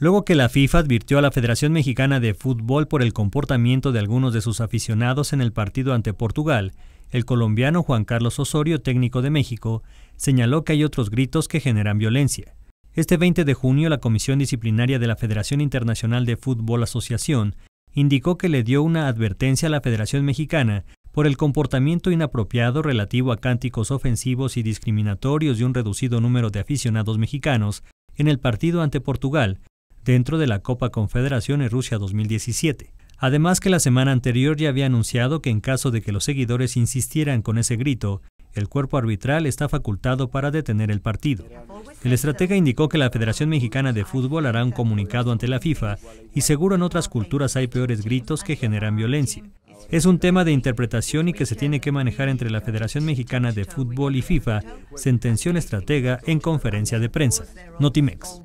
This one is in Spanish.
Luego que la FIFA advirtió a la Federación Mexicana de Fútbol por el comportamiento de algunos de sus aficionados en el partido ante Portugal, el colombiano Juan Carlos Osorio, técnico de México, señaló que hay otros gritos que generan violencia. Este 20 de junio, la Comisión Disciplinaria de la Federación Internacional de Fútbol Asociación indicó que le dio una advertencia a la Federación Mexicana por el comportamiento inapropiado relativo a cánticos ofensivos y discriminatorios de un reducido número de aficionados mexicanos en el partido ante Portugal, dentro de la Copa Confederaciones Rusia 2017. Además que la semana anterior ya había anunciado que en caso de que los seguidores insistieran con ese grito, el cuerpo arbitral está facultado para detener el partido. El estratega indicó que la Federación Mexicana de Fútbol hará un comunicado ante la FIFA y seguro en otras culturas hay peores gritos que generan violencia. Es un tema de interpretación y que se tiene que manejar entre la Federación Mexicana de Fútbol y FIFA, sentenció el estratega en conferencia de prensa. Notimex.